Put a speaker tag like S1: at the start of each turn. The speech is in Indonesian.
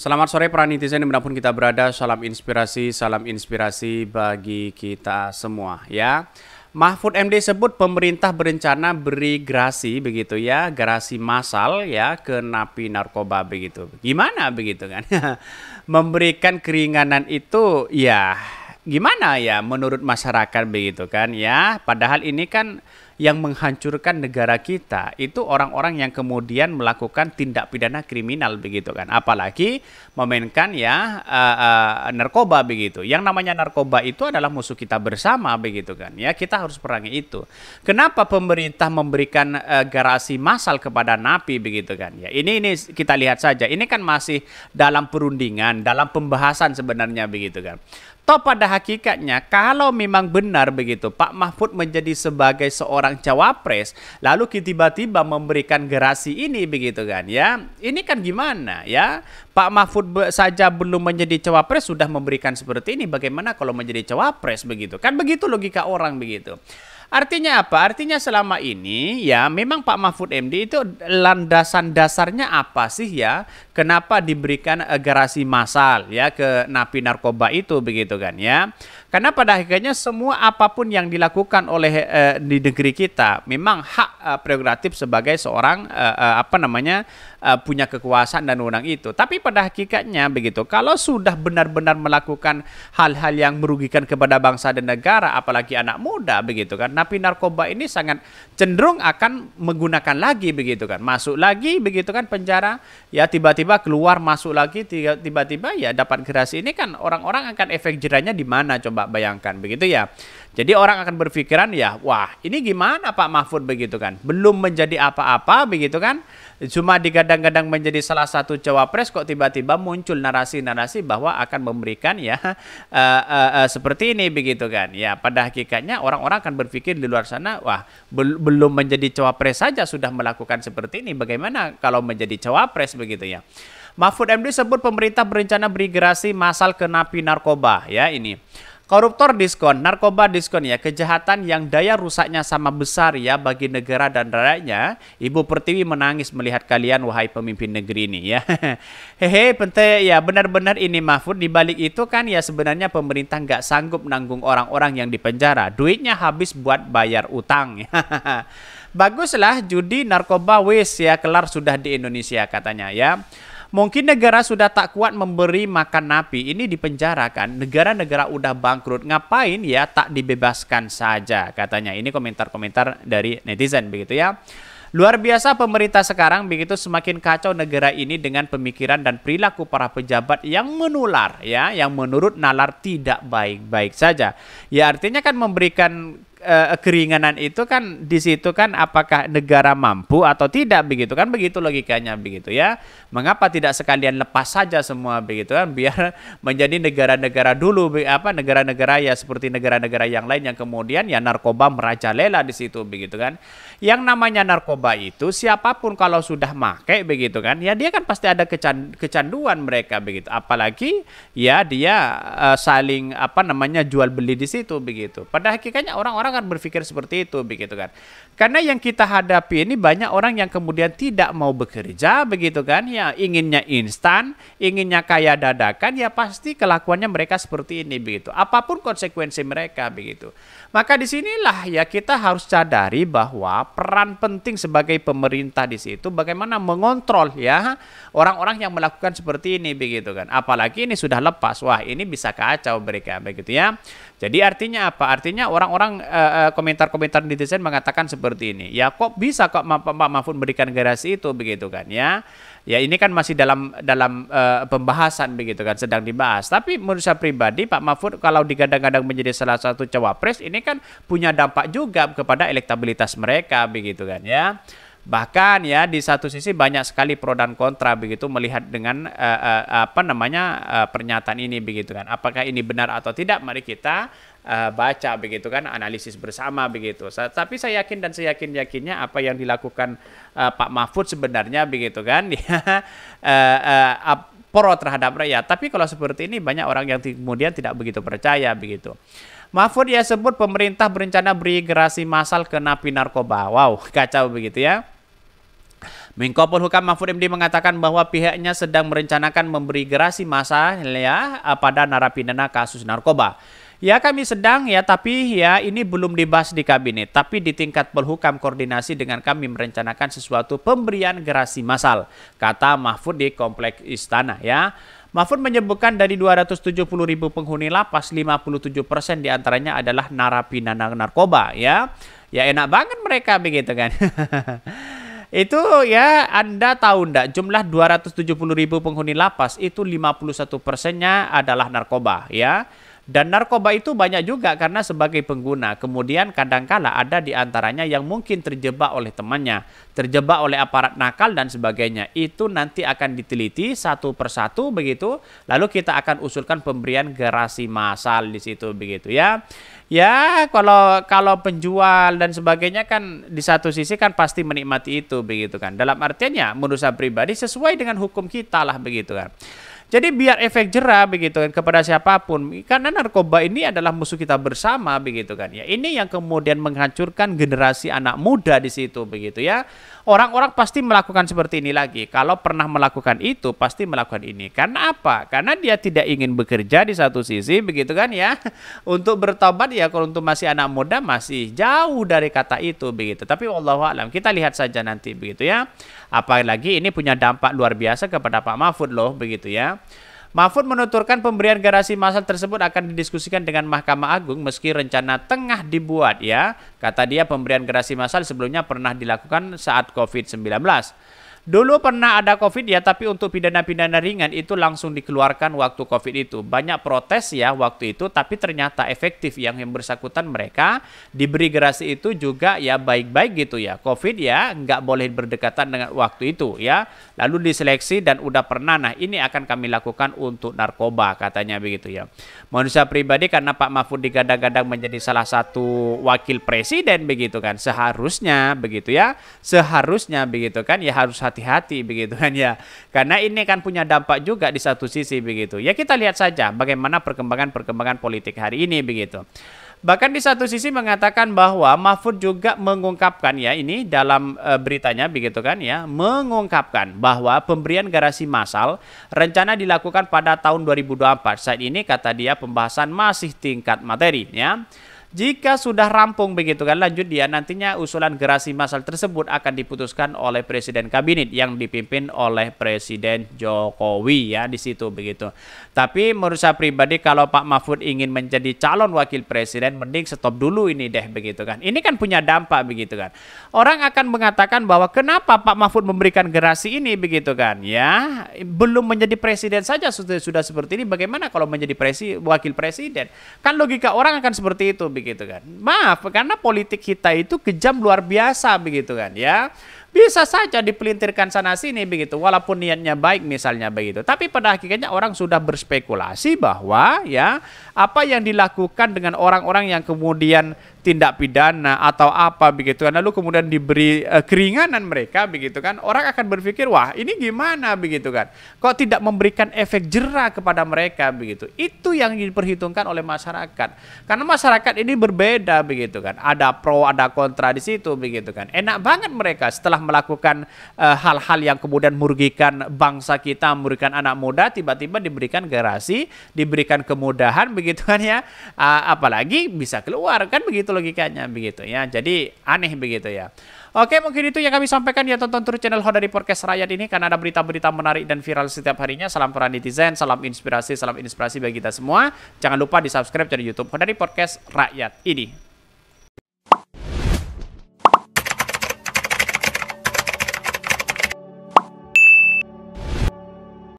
S1: Selamat sore para netizen dimanapun kita berada, salam inspirasi, salam inspirasi bagi kita semua ya. Mahfud MD sebut pemerintah berencana beri grasi begitu ya, grasi massal ya ke napi narkoba begitu. Gimana begitu kan? Memberikan keringanan itu ya gimana ya menurut masyarakat begitu kan ya. Padahal ini kan yang menghancurkan negara kita itu orang-orang yang kemudian melakukan tindak pidana kriminal begitu kan. Apalagi memainkan ya uh, uh, narkoba begitu. Yang namanya narkoba itu adalah musuh kita bersama begitu kan. Ya kita harus perangi itu. Kenapa pemerintah memberikan uh, garasi massal kepada napi begitu kan? Ya ini ini kita lihat saja. Ini kan masih dalam perundingan, dalam pembahasan sebenarnya begitu kan. Toh pada hakikatnya kalau memang benar begitu Pak Mahfud menjadi sebagai seorang cawapres lalu tiba-tiba memberikan gerasi ini begitu kan ya. Ini kan gimana ya? Pak Mahfud saja belum menjadi cawapres sudah memberikan seperti ini bagaimana kalau menjadi cawapres begitu kan begitu logika orang begitu Artinya apa? Artinya selama ini ya memang Pak Mahfud MD itu landasan dasarnya apa sih ya? Kenapa diberikan eh, gerasi massal ya ke napi narkoba itu begitu kan ya? Karena pada akhirnya semua apapun yang dilakukan oleh eh, di negeri kita memang hak eh, prerogatif sebagai seorang eh, eh apa namanya eh, punya kekuasaan dan undang itu. Tapi pada hakikatnya begitu, kalau sudah benar-benar melakukan hal-hal yang merugikan kepada bangsa dan negara, apalagi anak muda begitu kan napi narkoba ini sangat cenderung akan menggunakan lagi begitu kan. Masuk lagi begitu kan penjara, ya tiba-tiba keluar masuk lagi tiba-tiba ya dapat gerasi ini kan orang-orang akan efek jerahnya di mana coba bayangkan begitu ya. Jadi orang akan berpikiran ya, wah ini gimana Pak Mahfud begitu kan? Belum menjadi apa-apa begitu kan? Cuma digadang-gadang menjadi salah satu cawapres kok tiba-tiba muncul narasi-narasi bahwa akan memberikan ya uh, uh, uh, seperti ini begitu kan? Ya pada hakikatnya orang-orang akan berpikir di luar sana, wah bel belum menjadi cawapres saja sudah melakukan seperti ini. Bagaimana kalau menjadi cawapres begitu ya? Mahfud MD sebut pemerintah berencana berigrasi masal ke napi narkoba ya ini. Koruptor diskon, narkoba diskon ya, kejahatan yang daya rusaknya sama besar ya bagi negara dan rakyatnya. Ibu Pertiwi menangis melihat kalian wahai pemimpin negeri ini ya. Hehe, penting ya benar-benar ini Mahfud dibalik itu kan ya sebenarnya pemerintah nggak sanggup nanggung orang-orang yang dipenjara. Duitnya habis buat bayar utang. Baguslah judi narkoba wis ya kelar sudah di Indonesia katanya ya. Mungkin negara sudah tak kuat memberi makan napi, ini dipenjarakan. Negara-negara udah bangkrut, ngapain ya tak dibebaskan saja katanya. Ini komentar-komentar dari netizen begitu ya. Luar biasa pemerintah sekarang begitu semakin kacau negara ini dengan pemikiran dan perilaku para pejabat yang menular ya, yang menurut nalar tidak baik-baik saja. Ya artinya kan memberikan uh, keringanan itu kan di situ kan apakah negara mampu atau tidak begitu kan begitu logikanya begitu ya mengapa tidak sekalian lepas saja semua begitu kan biar menjadi negara-negara dulu apa negara-negara ya seperti negara-negara yang lain yang kemudian ya narkoba merajalela di situ begitu kan yang namanya narkoba itu siapapun kalau sudah make begitu kan ya dia kan pasti ada kecanduan mereka begitu apalagi ya dia uh, saling apa namanya jual beli di situ begitu pada hakikatnya orang-orang orang akan berpikir seperti itu begitu kan. Karena yang kita hadapi ini banyak orang yang kemudian tidak mau bekerja begitu kan. Ya inginnya instan, inginnya kaya dadakan ya pasti kelakuannya mereka seperti ini begitu. Apapun konsekuensi mereka begitu. Maka disinilah ya kita harus sadari bahwa peran penting sebagai pemerintah di situ bagaimana mengontrol ya orang-orang yang melakukan seperti ini begitu kan. Apalagi ini sudah lepas. Wah, ini bisa kacau mereka begitu ya. Jadi artinya apa? Artinya orang-orang uh, komentar-komentar netizen mengatakan seperti ini. Ya kok bisa kok Pak Mahfud memberikan garasi itu begitu kan ya? Ya ini kan masih dalam dalam uh, pembahasan begitu kan sedang dibahas. Tapi menurut saya pribadi Pak Mahfud kalau digadang-gadang menjadi salah satu cawapres ini kan punya dampak juga kepada elektabilitas mereka begitu kan ya bahkan ya di satu sisi banyak sekali pro dan kontra begitu melihat dengan uh, uh, apa namanya uh, pernyataan ini begitu kan apakah ini benar atau tidak mari kita uh, baca begitu kan analisis bersama begitu Sa tapi saya yakin dan saya yakin yakinnya apa yang dilakukan uh, Pak Mahfud sebenarnya begitu kan dia uh, uh, pro terhadap rakyat tapi kalau seperti ini banyak orang yang kemudian tidak begitu percaya begitu Mahfud ya sebut pemerintah berencana beri gerasi masal ke napi narkoba. Wow, kacau begitu ya. Menko Polhukam Mahfud MD mengatakan bahwa pihaknya sedang merencanakan memberi gerasi masal ya eh, pada narapidana kasus narkoba. Ya kami sedang ya tapi ya ini belum dibahas di kabinet tapi di tingkat Polhukam koordinasi dengan kami merencanakan sesuatu pemberian gerasi masal. kata Mahfud di kompleks istana ya. Mahfud menyebutkan dari 270 ribu penghuni lapas, 57 persen diantaranya adalah narapidana narkoba ya. Ya enak banget mereka begitu kan. itu ya Anda tahu ndak jumlah 270 ribu penghuni lapas itu 51 persennya adalah narkoba ya. Dan narkoba itu banyak juga karena sebagai pengguna, kemudian kadangkala ada di antaranya yang mungkin terjebak oleh temannya, terjebak oleh aparat nakal dan sebagainya. Itu nanti akan diteliti satu persatu begitu, lalu kita akan usulkan pemberian gerasi massal di situ begitu ya. Ya, kalau kalau penjual dan sebagainya kan di satu sisi kan pasti menikmati itu begitu kan. Dalam artinya menurut saya pribadi sesuai dengan hukum kita lah begitu kan. Jadi biar efek jerah begitu kan kepada siapapun karena narkoba ini adalah musuh kita bersama begitu kan ya. Ini yang kemudian menghancurkan generasi anak muda di situ begitu ya. Orang-orang pasti melakukan seperti ini lagi. Kalau pernah melakukan itu, pasti melakukan ini. Karena apa? Karena dia tidak ingin bekerja di satu sisi, begitu kan ya. Untuk bertobat ya, kalau untuk masih anak muda masih jauh dari kata itu, begitu. Tapi Allah alam, kita lihat saja nanti, begitu ya. Apalagi ini punya dampak luar biasa kepada Pak Mahfud loh, begitu ya. Mahfud menuturkan pemberian garasi masal tersebut akan didiskusikan dengan Mahkamah Agung meski rencana tengah dibuat ya. Kata dia pemberian garasi masal sebelumnya pernah dilakukan saat COVID-19. Dulu pernah ada COVID ya, tapi untuk pidana-pidana ringan itu langsung dikeluarkan waktu COVID itu. Banyak protes ya waktu itu, tapi ternyata efektif yang yang bersangkutan mereka diberi gerasi itu juga ya baik-baik gitu ya. COVID ya nggak boleh berdekatan dengan waktu itu ya. Lalu diseleksi dan udah pernah. Nah ini akan kami lakukan untuk narkoba katanya begitu ya. manusia pribadi karena Pak Mahfud digadang-gadang menjadi salah satu wakil presiden begitu kan. Seharusnya begitu ya. Seharusnya begitu kan ya harus hati hati-hati begitu kan ya. Karena ini kan punya dampak juga di satu sisi begitu. Ya kita lihat saja bagaimana perkembangan-perkembangan politik hari ini begitu. Bahkan di satu sisi mengatakan bahwa Mahfud juga mengungkapkan ya ini dalam e, beritanya begitu kan ya mengungkapkan bahwa pemberian garasi massal rencana dilakukan pada tahun 2024. Saat ini kata dia pembahasan masih tingkat materi ya. Jika sudah rampung begitu kan lanjut dia nantinya usulan gerasi masal tersebut akan diputuskan oleh presiden kabinet yang dipimpin oleh presiden Jokowi ya di situ begitu. Tapi menurut saya pribadi kalau Pak Mahfud ingin menjadi calon wakil presiden mending stop dulu ini deh begitu kan. Ini kan punya dampak begitu kan. Orang akan mengatakan bahwa kenapa Pak Mahfud memberikan gerasi ini begitu kan ya. Belum menjadi presiden saja sudah sudah seperti ini bagaimana kalau menjadi presi, wakil presiden? Kan logika orang akan seperti itu begitu kan. Maaf, karena politik kita itu kejam luar biasa begitu kan ya. Bisa saja dipelintirkan sana sini begitu walaupun niatnya baik misalnya begitu. Tapi pada hakikatnya orang sudah berspekulasi bahwa ya apa yang dilakukan dengan orang-orang yang kemudian tindak pidana atau apa begitu kan lalu kemudian diberi uh, keringanan mereka begitu kan orang akan berpikir wah ini gimana begitu kan kok tidak memberikan efek jerah kepada mereka begitu itu yang diperhitungkan oleh masyarakat karena masyarakat ini berbeda begitu kan ada pro ada kontra di situ begitu kan enak banget mereka setelah melakukan eh, hal-hal uh, yang kemudian merugikan bangsa kita merugikan anak muda tiba-tiba diberikan garasi diberikan kemudahan begitu kan ya uh, apalagi bisa keluar kan begitu begitu logikanya begitu ya. Jadi aneh begitu ya. Oke, mungkin itu yang kami sampaikan ya tonton terus channel Hoda di Podcast Rakyat ini karena ada berita-berita menarik dan viral setiap harinya. Salam peran netizen, salam inspirasi, salam inspirasi bagi kita semua. Jangan lupa di-subscribe channel YouTube Hoda di Podcast Rakyat ini.